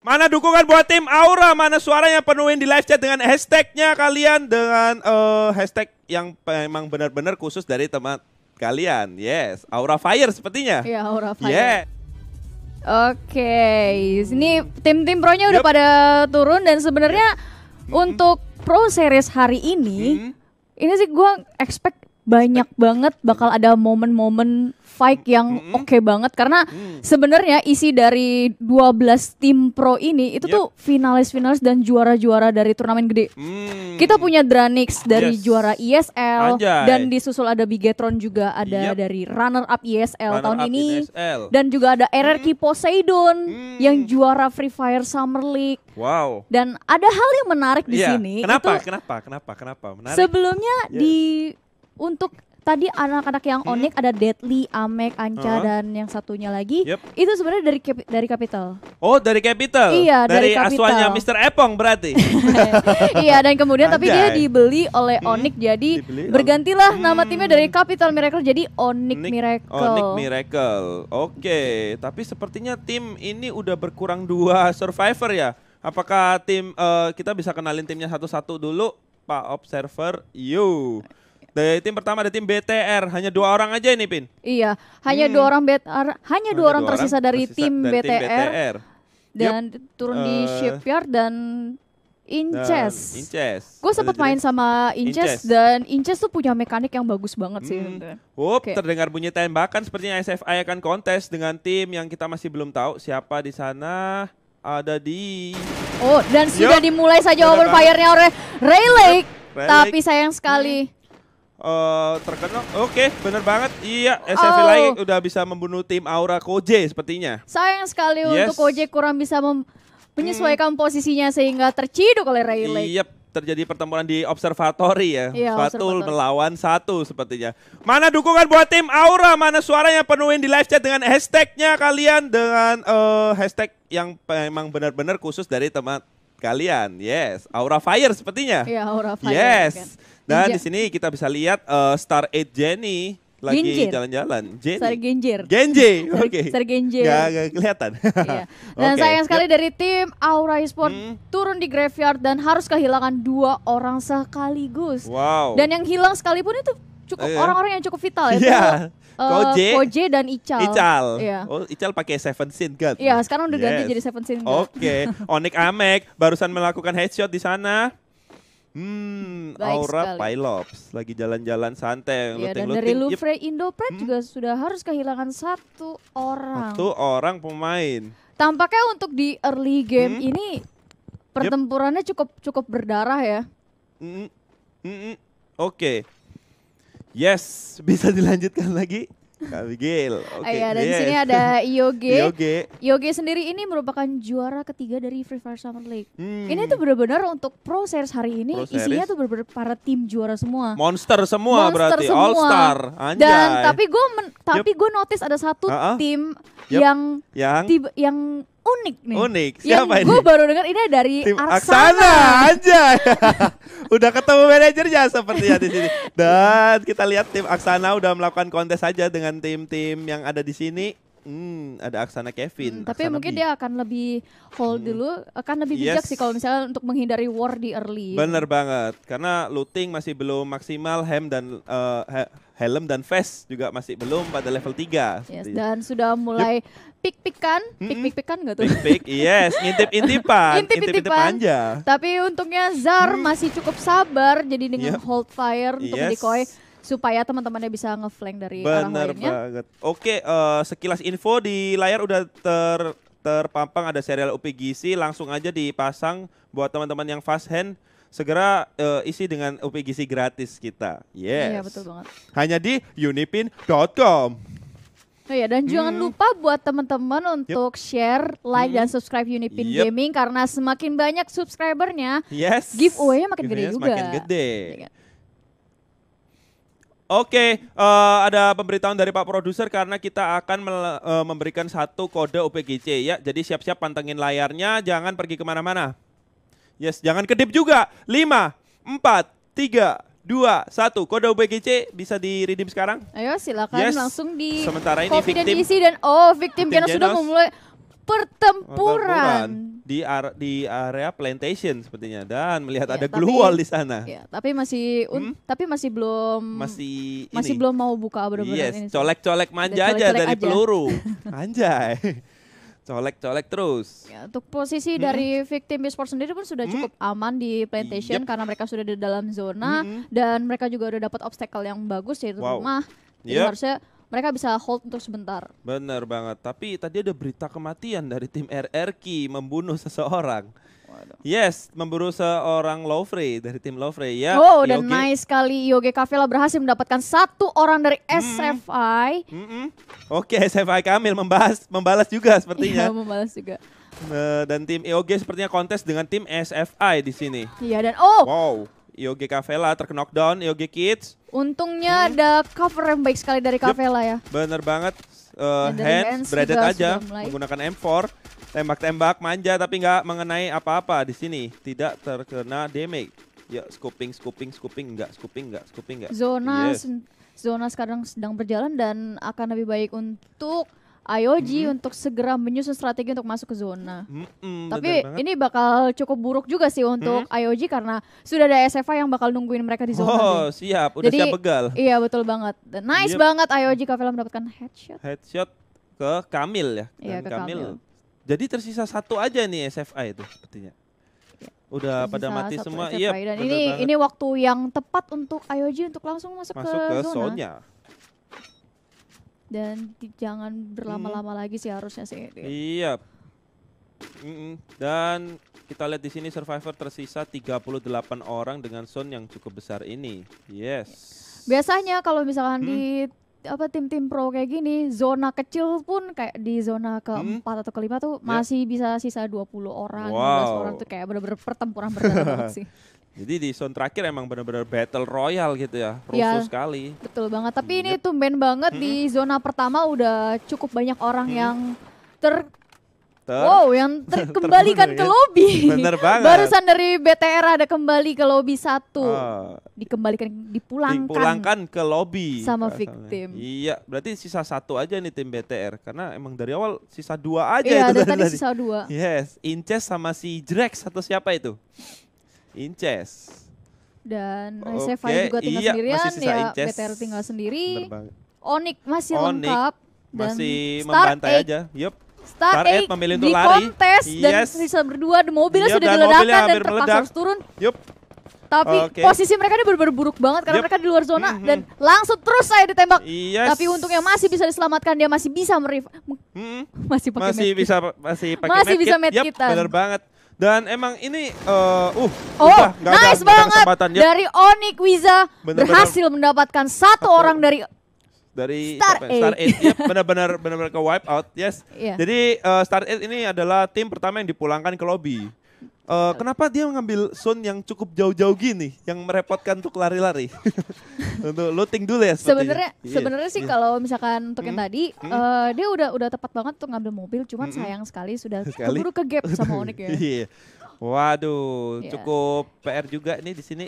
Mana dukungan buat tim Aura? Mana suaranya penuhin di live chat dengan hashtagnya kalian dengan uh, hashtag yang memang benar-benar khusus dari teman kalian. Yes, Aura Fire sepertinya. Iya, Aura Fire. Yeah. Oke, okay. ini tim-tim pronya udah pada turun dan sebenarnya mm untuk pro series hari ini, mm ini sih gue expect banyak banget mm-hmm. bakal ada momen-momen fight yang mm-hmm. oke okay banget karena mm. sebenarnya isi dari 12 tim pro ini itu yep. tuh finalis-finalis dan juara-juara dari turnamen gede. Mm. Kita punya Dranix dari yes. juara esl Anjay. dan disusul ada Bigetron juga ada yep. dari runner up esl runner tahun up ini ISL. E dan juga ada RRQ mm. Poseidon mm. yang juara Free Fire Summer League. Wow. Dan ada hal yang menarik di yeah. sini. Kenapa? Itu kenapa? Kenapa? Kenapa? Menarik. Sebelumnya yes. di untuk tadi anak-anak yang hmm. onik ada Deadly, Amek, Anca uh-huh. dan yang satunya lagi yep. itu sebenarnya dari dari Capital. Oh, dari Capital. Iya, dari, dari asuhannya Mr. Epong berarti. iya, dan kemudian Anjay. tapi dia dibeli oleh hmm. Onik jadi dibeli bergantilah hmm. nama timnya dari Capital Miracle jadi Onik Miracle. Onik Miracle. Oke, okay. tapi sepertinya tim ini udah berkurang dua survivor ya. Apakah tim uh, kita bisa kenalin timnya satu-satu dulu? Pak Observer You. Dari tim pertama ada tim BTR, hanya dua orang aja ini Pin. Iya, hanya hmm. dua orang BTR, hanya, hanya dua orang tersisa orang dari, tim, dari BTR, tim BTR. Dan yep. turun uh, di eh. shipyard dan Inches. Dan Inches. Gue sempat main sama Inches, Inches dan Inches tuh punya mekanik yang bagus banget sih. Hmm. okay. terdengar bunyi tembakan sepertinya SFI akan kontes dengan tim yang kita masih belum tahu siapa di sana ada di Oh, dan yep. sudah dimulai saja over fire-nya oleh Rayleigh. Tapi sayang sekali hmm uh, eh, terkena. Oke, okay, bener banget. Iya, SFV oh. lagi udah bisa membunuh tim Aura Koje sepertinya. Sayang sekali yes. untuk Koje kurang bisa menyesuaikan hmm. posisinya sehingga terciduk oleh Ray Lake. Yep, terjadi pertempuran di observatory ya. Iya, satu melawan satu sepertinya. Mana dukungan buat tim Aura? Mana suaranya penuhin di live chat dengan hashtagnya kalian dengan uh, hashtag yang memang benar-benar khusus dari teman kalian. Yes, Aura Fire sepertinya. Iya, Aura Fire. Yes. Kan. Dan di sini kita bisa lihat uh, Star 8 Jenny lagi jalan-jalan. Star Genjir. Genje, oke. Okay. Star Genjir. Gak, gak kelihatan. iya. Dan okay. sayang sekali yep. dari tim Aura Sport hmm. turun di graveyard dan harus kehilangan dua orang sekaligus. Wow. Dan yang hilang sekalipun itu cukup iya. orang-orang uh, yang cukup vital ya. Iya. Uh, Koje. Eh, Koje dan Ical. Ical. Yeah. Oh, Ical pakai Seven Sin God. Iya, yeah, sekarang udah yes. ganti jadi Seven Sin God. Oke. Okay. Onik Amek barusan melakukan headshot di sana. Hmm, Baik Aura sekali. Pylops lagi jalan-jalan santai. Ya, dan dari luting, Louvre yep. Indopret hmm? juga sudah harus kehilangan satu orang. Satu orang pemain. Tampaknya untuk di early game hmm? ini pertempurannya yep. cukup cukup berdarah ya. Mm -mm. Oke. Okay. Yes, bisa dilanjutkan lagi. Kak Abigail. Oke. Okay. Iya, dan yes. sini ada Yoge. Yoge. Yoge sendiri ini merupakan juara ketiga dari Free Fire Summer League. Hmm. Ini tuh benar-benar untuk Pro Series hari ini pro series. isinya tuh benar-benar para tim juara semua. Monster semua Monster berarti semua. All Star. Anjay. Dan tapi gue tapi gue notice ada satu uh huh tim yep. yang yang tiba, yang unik nih. Unik. Siapa yang ini? Gue baru dengar ini dari Tim Arsana. aja. udah ketemu manajernya sepertinya di sini. Dan kita lihat tim Aksana udah melakukan kontes saja dengan tim-tim yang ada di sini. Hmm, ada Aksana Kevin. Hmm, tapi Aksana mungkin B. dia akan lebih hold hmm. dulu, akan lebih bijak yes. sih kalau misalnya untuk menghindari war di early. Bener banget, karena looting masih belum maksimal, Hem dan uh, helm dan vest juga masih belum pada level 3. Yes, dan sudah mulai pik-pikan, pik-pik-pikan nggak tuh? Pik-pik, yes, ngintip-intipan, Intip intipan aja. Tapi untungnya Zar mm. masih cukup sabar, jadi dengan yep. hold fire untuk yes. decoy supaya teman-temannya bisa ngeflank dari Bener arah lainnya. banget. Oke, uh, sekilas info di layar udah ter terpampang ada serial UPGC langsung aja dipasang buat teman-teman yang fast hand segera uh, isi dengan UPGC gratis kita. Yes. Iya betul banget. Hanya di unipin.com. Oh ya dan hmm. jangan lupa buat teman-teman untuk yep. share, like hmm. dan subscribe Unipin yep. Gaming karena semakin banyak subscribernya, yes. giveaway-nya makin gede juga. Makin gede. Iya Oke, okay, uh, eh, ada pemberitahuan dari Pak Produser karena kita akan uh, memberikan satu kode OPGC ya. Jadi siap-siap pantengin layarnya, jangan pergi kemana-mana. Yes, jangan kedip juga. 5, 4, 3, 2, 1. Kode OBGC bisa di redeem sekarang. Ayo silakan yes. langsung di Sementara ini COVID victim. dan isi dan oh victim, victim sudah memulai pertempuran. di ar di area plantation sepertinya dan melihat ya, ada tapi, glue wall di sana. Ya, tapi masih hmm? tapi masih belum masih ini. masih belum mau buka benar-benar yes, ini. colek-colek manja colek -colek aja colek dari aja. peluru. Anjay colek-colek terus. Ya, untuk posisi hmm. dari victim esports sendiri pun sudah hmm. cukup hmm. aman di plantation yep. karena mereka sudah di dalam zona hmm. dan mereka juga udah dapat obstacle yang bagus yaitu wow. rumah. Jadi yep. harusnya mereka bisa hold untuk sebentar. Bener banget. Tapi tadi ada berita kematian dari tim RRQ membunuh seseorang. Waduh. Yes, memburu seorang Lovre dari tim Lovre ya. Oh, Yogi. dan nice sekali Yoge Kavela berhasil mendapatkan satu orang dari SFI. Mm -mm. Oke, okay, SFI Kamil membahas membalas juga sepertinya. Iya, membalas juga. Uh, dan tim EOG sepertinya kontes dengan tim SFI di sini. Iya dan oh, wow. Yogi Cavella terkena knockdown Yogi Kids. Untungnya hmm. ada cover yang baik sekali dari Cavella ya. Bener banget. Uh, ya, hands, braided aja menggunakan M4 tembak-tembak manja tapi nggak mengenai apa-apa di sini tidak terkena damage ya scooping scooping scooping enggak, scooping enggak, scooping enggak. zona yes. zona sekarang sedang berjalan dan akan lebih baik untuk IOG hmm. untuk segera menyusun strategi untuk masuk ke zona. Hmm, Tapi ini bakal cukup buruk juga sih untuk hmm. IOG karena sudah ada SFA yang bakal nungguin mereka di zona. Oh, nih. siap, udah Jadi, siap begal. Iya, betul banget. Nice yep. banget IOG film mendapatkan headshot. Headshot ke Kamil ya. Iya, ke Kamil. Kamil. Jadi tersisa satu aja nih SFA itu sepertinya iya. udah Sisa pada mati semua. Iya. ini ini waktu yang tepat untuk IOG untuk langsung masuk, masuk ke, ke zona. Sonya dan jangan berlama-lama hmm. lagi sih harusnya sih. Gitu. Iya. Mm -mm. Dan kita lihat di sini survivor tersisa 38 orang dengan sound yang cukup besar ini. Yes. Biasanya kalau misalkan hmm. di apa tim-tim pro kayak gini, zona kecil pun kayak di zona hmm. keempat hmm. atau kelima tuh ya. masih yeah. bisa sisa 20 orang, wow. 15 orang tuh kayak benar-benar pertempuran berdarah sih. Jadi di sound terakhir emang benar-benar battle royal gitu ya, rusuh ya, sekali. Betul banget. Tapi ini yep. tumben banget di zona pertama udah cukup banyak orang hmm. yang ter Ter wow, yang ter kembalikan ke ya. lobby. Bener banget. Barusan dari BTR ada kembali ke lobby satu. uh, Dikembalikan, dipulangkan. Dipulangkan ke lobby. Sama victim. Iya, berarti sisa satu aja nih tim BTR. Karena emang dari awal sisa dua aja. Iya, itu dari tadi, tadi sisa dua. Yes, Inces sama si Drex atau siapa itu? Inces. Dan okay. SFI juga tinggal iya, sendirian ya, Inces. BTR tinggal sendiri. Onik masih Onik. lengkap dan masih Star membantai aja. Yup. Star, Star 8, memilih untuk lari. kontes yes. dan Risa berdua di mobil yep, sudah dan diledakkan dan terpaksa meledak. harus turun. Yup. Tapi okay. posisi mereka ini benar-benar buruk banget karena yep. mereka di luar zona mm -hmm. dan langsung terus saya ditembak. Yes. Tapi untungnya masih bisa diselamatkan dia masih bisa merif. Mm -hmm. Masih pakai masih, masih bisa masih pakai Masih bisa med yep, Benar banget. Dan emang ini uh, uh oh, udah, nice ada, banget ada ya. dari Onik Wiza berhasil mendapatkan satu Atau, orang dari dari Star 8. Ya? Star iya, benar-benar benar-benar ke wipe out. Yes. Yeah. Jadi uh, Star Eight ini adalah tim pertama yang dipulangkan ke lobby. Uh, kenapa dia mengambil Sun yang cukup jauh-jauh gini, yang merepotkan untuk lari-lari? untuk loading dulu ya. Sebenarnya, iya, sebenarnya sih yeah. kalau misalkan untuk yang hmm, tadi, hmm. Uh, dia udah udah tepat banget tuh ngambil mobil, cuman hmm. hmm. sayang sekali sudah sekali. keburu ke gap sama Onik ya. yeah. Waduh, yeah. cukup PR juga nih di sini.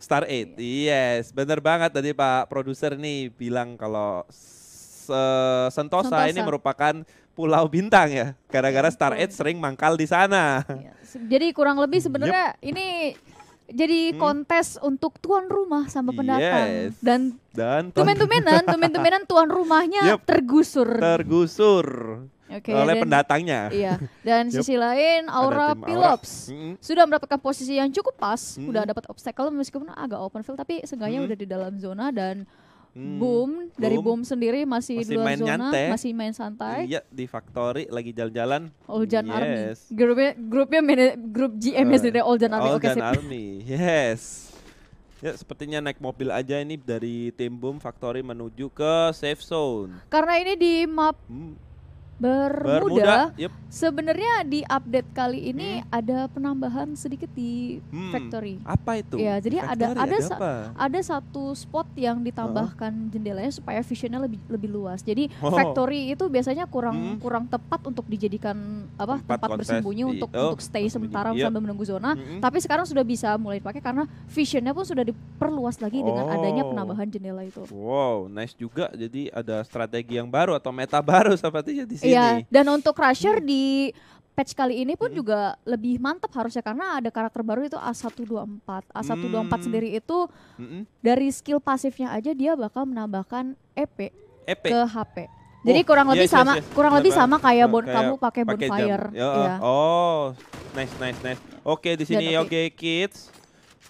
Star 8, yeah. yes, bener banget tadi Pak Produser nih bilang kalau Sentosa, Sentosa ini merupakan Pulau Bintang ya, gara-gara iya, Star Edge sering mangkal di sana. Iya. jadi kurang lebih sebenarnya yep. ini jadi hmm. kontes hmm. untuk tuan rumah sama pendatang yes. dan dan tumen-tumenan tumen-tumenan tuan rumahnya yep. tergusur tergusur okay, oleh dan, pendatangnya iya dan yep. sisi lain Aura Pilops mm. sudah mendapatkan posisi yang cukup pas mm. udah dapat obstacle meskipun agak open field tapi seenggaknya mm. udah di dalam zona dan Hmm. Boom, dari Boom sendiri masih, masih luar main zona, nyantai. masih main santai. Iya, di factory lagi jalan-jalan. Oljan yes. Army. Grupnya grupnya grup GM-nya uh, Old gitu ya, Oljan Army. Oljan okay, Army. Yes. Ya, sepertinya naik mobil aja ini dari tim Boom Factory menuju ke safe zone. Karena ini di map hmm Bermuda, Bermuda yep. sebenarnya di update kali ini hmm. ada penambahan sedikit di hmm. factory. Apa itu? Ya, jadi factory, ada ada ada, apa? ada satu spot yang ditambahkan oh. jendelanya supaya visionnya lebih lebih luas. Jadi oh. factory itu biasanya kurang hmm. kurang tepat untuk dijadikan apa tempat, tempat bersembunyi di, untuk oh, untuk stay sementara yep. Iya. sambil menunggu zona. Hmm. Tapi sekarang sudah bisa mulai dipakai karena visionnya pun sudah diperluas lagi oh. dengan adanya oh. penambahan jendela itu. Wow, nice juga. Jadi ada strategi yang baru atau meta baru seperti di sini. Iya. Dan untuk Crusher iya. di patch kali ini pun hmm. juga lebih mantap harusnya karena ada karakter baru itu A124. A124 hmm. sendiri itu hmm. dari skill pasifnya aja dia bakal menambahkan EP, EP. ke HP. Oh. Jadi oh, kurang lebih yes, iya, sama yes, iya, yes. kurang lebih sama kayak nah, bon kayak kamu pakai bonfire. Ya, ya. Oh, nice nice nice. Oke, di sini oke okay, kids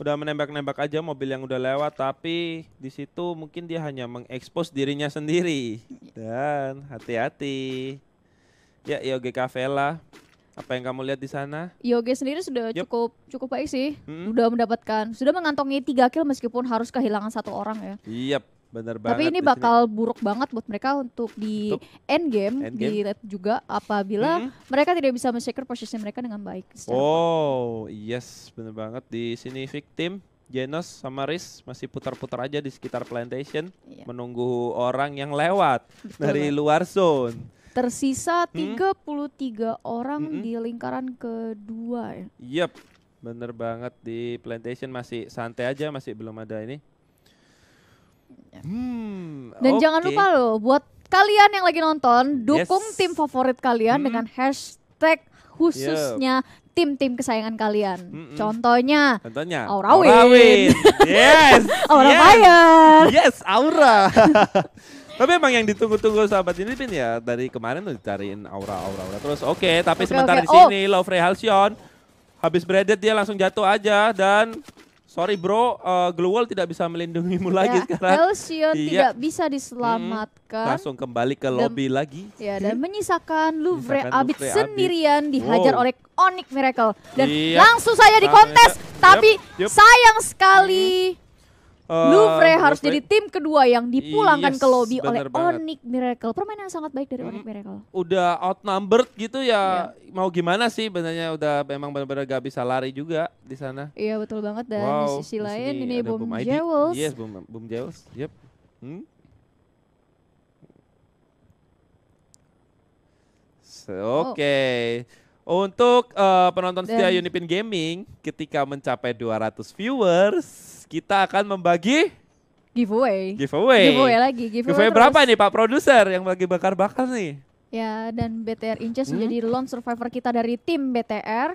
udah menembak-nembak aja mobil yang udah lewat tapi di situ mungkin dia hanya mengekspos dirinya sendiri dan hati-hati. Ya, Yoge Cavella. Apa yang kamu lihat di sana? Yoge sendiri sudah yep. cukup cukup baik sih. Mm-hmm. Sudah mendapatkan, sudah mengantongi tiga kill meskipun harus kehilangan satu orang ya. Yep. Bener banget. Tapi ini bakal sini. buruk banget buat mereka untuk di untuk end game, end game. di red juga apabila hmm. mereka tidak bisa men-secure posisi mereka dengan baik. Oh, yes, bener banget di sini victim Genos sama Riz masih putar-putar aja di sekitar plantation iya. menunggu orang yang lewat Betul dari banget. luar zone. Tersisa 33 hmm? orang hmm -hmm. di lingkaran kedua ya. Yep. Bener banget di plantation masih santai aja masih belum ada ini. Iya. Hmm. Dan okay. jangan lupa loh buat kalian yang lagi nonton dukung yes. tim favorit kalian hmm. dengan hashtag khususnya tim tim-tim kesayangan kalian. Mm -mm. Contohnya, Contohnya Aura Win. Aura Yes. aura yes. Fire. Yes, Aura. Tapi emang yang ditunggu-tunggu sahabat ini Pin ya dari kemarin tuh dicariin aura-aura aura terus. Oke, okay, tapi okay, sementara okay. di oh. sini oh. Lovre Halcyon habis beredet dia langsung jatuh aja dan Sorry bro, uh, eh, Glue tidak bisa melindungimu yeah. lagi sekarang. Halcyon yeah. tidak bisa diselamatkan. Hmm, langsung kembali ke lobby iya, dan, lagi. Ya, dan menyisakan Louvre Abid sendirian Abid. dihajar wow. oleh Onyx Miracle. Dan yeah. langsung saja dikontes, nah, tapi yep, yep. sayang sekali. Hmm Uh, Louvre harus Lufre. jadi tim kedua yang dipulangkan yes, ke lobi oleh banget. Onyx Miracle. Permainan yang sangat baik dari hmm, Onyx Miracle. Udah outnumbered gitu ya. Yeah. Mau gimana sih benarnya udah memang benar-benar gak bisa lari juga di sana. Iya yeah, betul banget dan wow, di sisi lain ini Boom, boom Jewels. Yes, Boom Boom Jewels. Yep. Hmm? So, oh. Oke. Okay. Oh. Untuk uh, penonton setia Unipin Gaming ketika mencapai 200 viewers kita akan membagi giveaway. Giveaway. Giveaway lagi. Giveaway, giveaway berapa nih Pak produser yang lagi bakar-bakar nih? Ya, dan BTR Inces hmm? menjadi lone survivor kita dari tim BTR.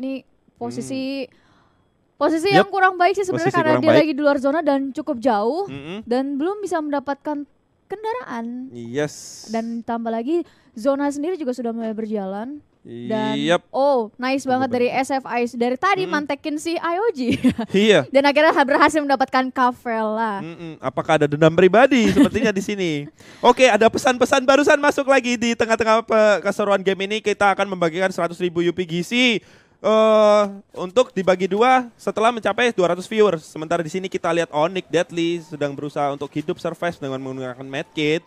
Ini posisi hmm. posisi yep. yang kurang baik sih sebenarnya karena dia baik. lagi di luar zona dan cukup jauh -hmm. dan belum bisa mendapatkan kendaraan. Yes. Dan tambah lagi zona sendiri juga sudah mulai berjalan. Dan yep. oh, nice banget dari SFI dari tadi hmm. mantekin si IOG. iya. Dan akhirnya berhasil mendapatkan Cavella. mm Apakah ada dendam pribadi sepertinya di sini? Oke, ada pesan-pesan barusan masuk lagi di tengah-tengah keseruan game ini kita akan membagikan 100.000 UPGC uh, untuk dibagi dua setelah mencapai 200 viewers. Sementara di sini kita lihat Onyx Deadly sedang berusaha untuk hidup survive dengan menggunakan medkit.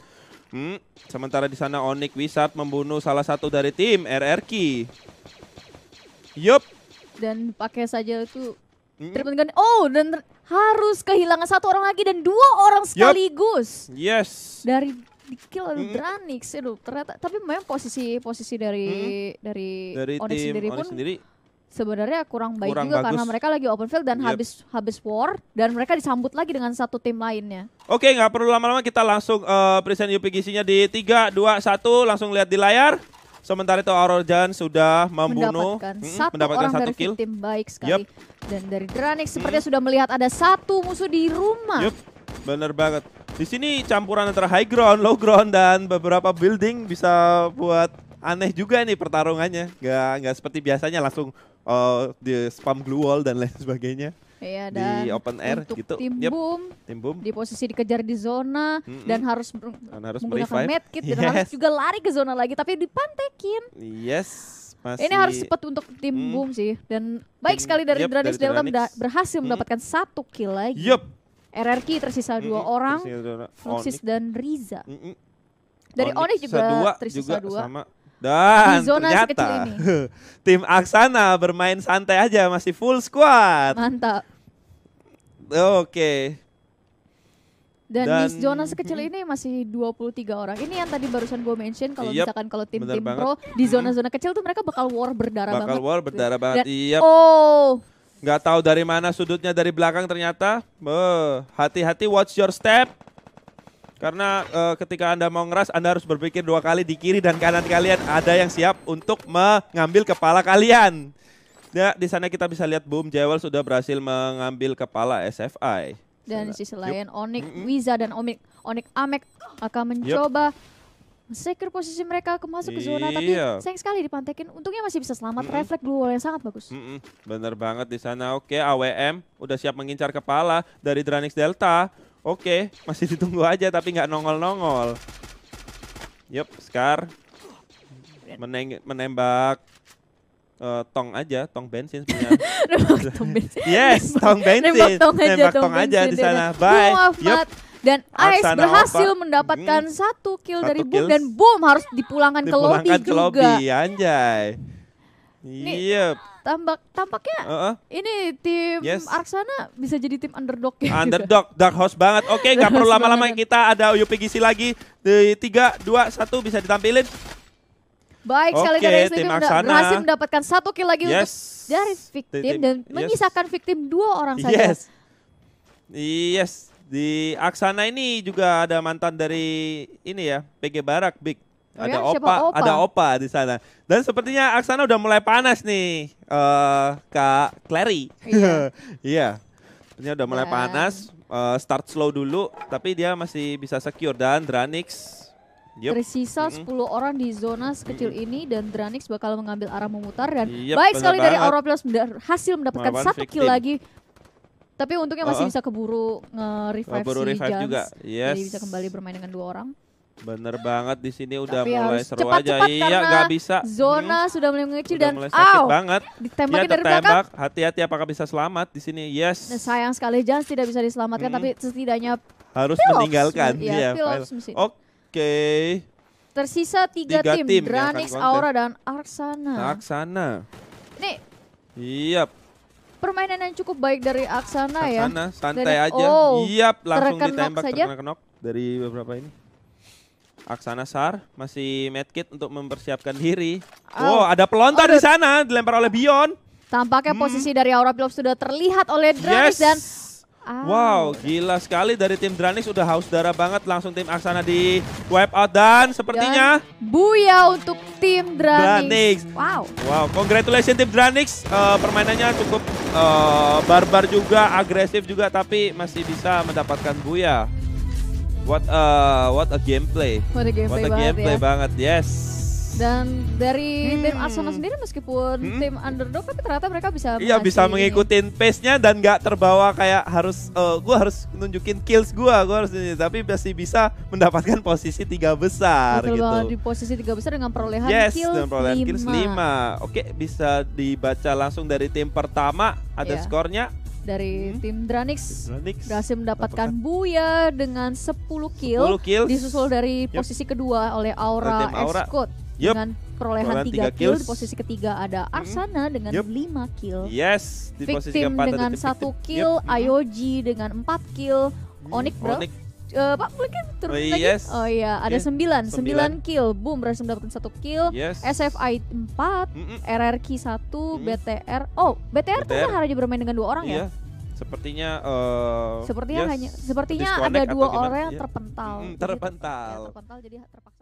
Hmm, sementara di sana Onik Wizard membunuh salah satu dari tim RRQ. Yup. Dan pakai saja itu Hmm. gun. Oh, dan harus kehilangan satu orang lagi dan dua orang sekaligus. Yep. Yes. Dari kill hmm. Dranix, aduh ternyata tapi memang posisi posisi dari hmm. dari, dari Onyx sendiri pun sendiri sebenarnya kurang baik kurang juga bagus. karena mereka lagi open field dan yep. habis habis war dan mereka disambut lagi dengan satu tim lainnya. Oke, okay, nggak perlu lama-lama kita langsung uh, present UPGC-nya di 3 2 1 langsung lihat di layar. Sementara itu Aurora Jan sudah membunuh mendapatkan satu, mendapatkan orang satu dari kill. tim baik sekali. Yep. Dan dari Dranix sepertinya hmm. sudah melihat ada satu musuh di rumah. Yep. Bener banget. Di sini campuran antara high ground, low ground dan beberapa building bisa buat aneh juga nih pertarungannya. Gak nggak seperti biasanya langsung uh, di spam glue wall dan lain sebagainya. Iya, dan di open air untuk gitu. Tim yep. boom, tim boom. Di posisi dikejar di zona mm hmm dan harus dan harus menggunakan medkit yes. dan harus juga lari ke zona lagi tapi dipantekin. Yes. Masih Ini harus cepat untuk tim mm, boom sih dan baik sekali dari yep, Dranis Delta berhasil mm. mendapatkan satu kill lagi. Yep. RRQ tersisa mm hmm dua orang, Francis dan Riza. Mm hmm Dari Onyx juga tersisa dua, dua. sama dan di zona ternyata ini. tim Aksana bermain santai aja masih full squad. Mantap. Oke. Okay. Dan, Dan di zona sekecil ini masih 23 orang. Ini yang tadi barusan gue mention kalau yep, misalkan kalau tim-tim pro di zona-zona kecil tuh mereka bakal war berdarah bakal banget. Bakal war berdarah banget. Iya. Yep. Oh. Gak tau dari mana sudutnya dari belakang ternyata. Hati-hati watch your step. Karena uh, ketika Anda mau ngeras, Anda harus berpikir dua kali di kiri dan kanan kalian. Ada yang siap untuk mengambil kepala kalian. Ya, di sana kita bisa lihat Boom Jewel sudah berhasil mengambil kepala SFI. Dan di sisi lain Onik, Wiza dan Onik, Onik Amek akan mencoba secure posisi mereka ke masuk ke zona iya. tapi sayang sekali dipantekin untungnya masih bisa selamat mm -mm. refleks dulu yang sangat bagus mm -mm. bener banget di sana oke AWM udah siap mengincar kepala dari Dranix Delta Oke, masih ditunggu aja tapi nggak nongol-nongol. Yup, Scar. Meneng menembak uh, tong aja, tong bensin sebenarnya. tong bensin. Yes, tong bensin. Nembak tong aja, tong, aja di sana. Bye. Yup. Dan Ais berhasil opa. mendapatkan hmm. satu kill satu dari Boom dan Boom harus dipulangkan, dipulangkan ke lobby, ke lobby Anjay. Yep tampak tampaknya uh -uh. ini tim yes. Arksana bisa jadi tim underdog ya. Underdog, dark horse banget. Oke, okay, nggak perlu lama-lama kita ada Yupi Gisi lagi. Di tiga, dua, satu bisa ditampilin. Baik sekali dari dari itu berhasil mendapatkan satu kill lagi yes. untuk dari victim dan yes. menyisakan victim dua orang saja. Yes. Yes, di Aksana ini juga ada mantan dari ini ya, PG Barak Big. Ada ya, opa, opa, ada opa di sana. Dan sepertinya Aksana udah mulai panas nih, uh, Kak Clary. Iya. yeah. Sepertinya udah mulai yeah. panas. Uh, start slow dulu, tapi dia masih bisa secure dan Dranix. Yep. Tersisa mm -hmm. 10 orang di zona sekecil mm -hmm. ini dan Dranix bakal mengambil arah memutar dan yep, baik sekali dari Aura Plus hasil mendapatkan satu victim. kill lagi tapi untungnya masih uh -huh. bisa keburu nge-revive si juga. Yes. Jadi bisa kembali bermain dengan dua orang. Bener banget di sini udah Tapi mulai seru cepat, aja. Cepat iya, nggak bisa. Zona hmm. sudah mulai mengecil dan mulai sakit oh, banget. ditembak iya, dari belakang. Hati-hati apakah bisa selamat di sini. Yes. Nah, sayang sekali Jans tidak bisa diselamatkan hmm. tapi setidaknya harus meninggalkan ya, ya Oke. Okay. Tersisa tiga, tiga tim, tim Dranix, ya, Aura dan Arsana Arsana. Nih. Iya. permainan yang cukup baik dari Arsana ya. Aksana santai dari, aja. Oh, yep, langsung ditembak saja. terkena knock dari beberapa ini. Aksana Sar masih medkit untuk mempersiapkan diri. Oh. Wow, ada pelontar oh, di sana dilempar oleh Bion. Tampaknya hmm. posisi dari Aura Pilops sudah terlihat oleh Dranix yes. dan ah. Wow, gila sekali dari tim Dranix sudah haus darah banget langsung tim Aksana di wipe out dan sepertinya dan buya untuk tim Dranix. Wow. Wow, congratulations tim Dranix. Uh, eh, permainannya cukup uh, barbar juga, agresif juga tapi masih bisa mendapatkan buya. What a uh, what a gameplay. What a gameplay, what a gameplay banget, gameplay ya. banget. yes. Dan dari hmm. tim Arsenal sendiri meskipun hmm. tim underdog tapi ternyata mereka bisa Iya bisa mengikuti pace-nya dan gak terbawa kayak harus uh, gue harus nunjukin kills gue, gue harus ini tapi masih bisa mendapatkan posisi tiga besar Betul gitu. di posisi tiga besar dengan perolehan yes, kills dengan perolehan 5. kills 5. Oke, bisa dibaca langsung dari tim pertama ada yeah. skornya dari hmm. tim Dranix, Dranix berhasil mendapatkan Dapatkan. Buya dengan 10 kill, 10 kill. disusul dari yep. posisi kedua oleh Aura, Aura. Excode yep. dengan perolehan 3 kill. Di posisi ketiga ada Arsana hmm. dengan yep. 5 kill. Yes, di Victim posisi keempat dengan 1 kill, yep. Ayoji dengan 4 kill, hmm. Onyx Bro. Onik uh, Pak mungkin turun oh, lagi. Yes. Oh iya, ada sembilan, sembilan kill. Boom berhasil mendapatkan satu kill. Yes. SFI 4, mm -mm. RRQ 1, mm. BTR. Oh, BTR, BTR. kan hanya bermain dengan dua orang yeah. ya? Iya. Sepertinya uh, sepertinya yes, hanya sepertinya ada dua orang yang terpental. Mm, terpental. Jadi, ya, terpental jadi terpaksa